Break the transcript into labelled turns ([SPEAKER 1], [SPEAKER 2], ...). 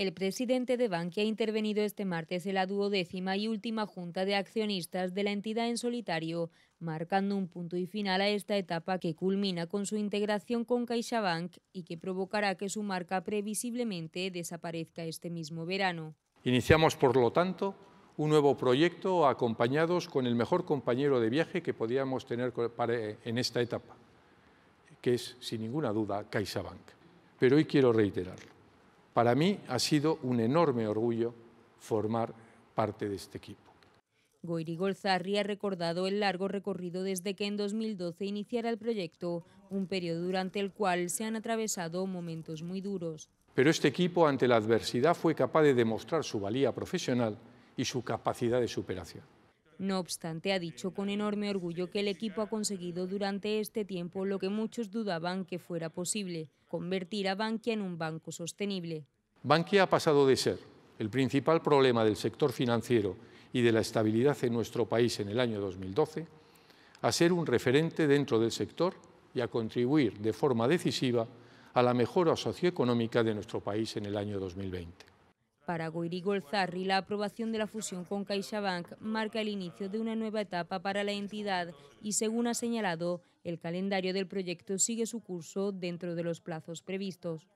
[SPEAKER 1] El presidente de Banque ha intervenido este martes en la duodécima y última junta de accionistas de la entidad en solitario, marcando un punto y final a esta etapa que culmina con su integración con CaixaBank y que provocará que su marca previsiblemente desaparezca este mismo verano.
[SPEAKER 2] Iniciamos, por lo tanto, un nuevo proyecto acompañados con el mejor compañero de viaje que podíamos tener en esta etapa, que es, sin ninguna duda, CaixaBank. Pero hoy quiero reiterarlo para mí ha sido un enorme orgullo formar parte de este equipo.
[SPEAKER 1] Goiri Golzarri ha recordado el largo recorrido desde que en 2012 iniciara el proyecto, un periodo durante el cual se han atravesado momentos muy duros.
[SPEAKER 2] Pero este equipo, ante la adversidad, fue capaz de demostrar su valía profesional y su capacidad de superación.
[SPEAKER 1] No obstante, ha dicho con enorme orgullo que el equipo ha conseguido durante este tiempo lo que muchos dudaban que fuera posible, convertir a Bankia en un banco sostenible.
[SPEAKER 2] Bankia ha pasado de ser el principal problema del sector financiero y de la estabilidad en nuestro país en el año 2012 a ser un referente dentro del sector y a contribuir de forma decisiva a la mejora socioeconómica de nuestro país en el año 2020.
[SPEAKER 1] Para Goiri Golzarri, la aprobación de la fusión con CaixaBank marca el inicio de una nueva etapa para la entidad y, según ha señalado, el calendario del proyecto sigue su curso dentro de los plazos previstos.